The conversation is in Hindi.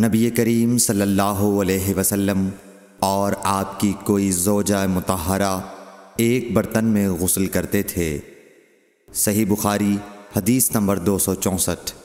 नबी करीम सल्लल्लाहु अलैहि वसल्लम और आपकी कोई जोजा मतहरा एक बर्तन में गसल करते थे सही बुखारी हदीस नंबर दो सौ चौंसठ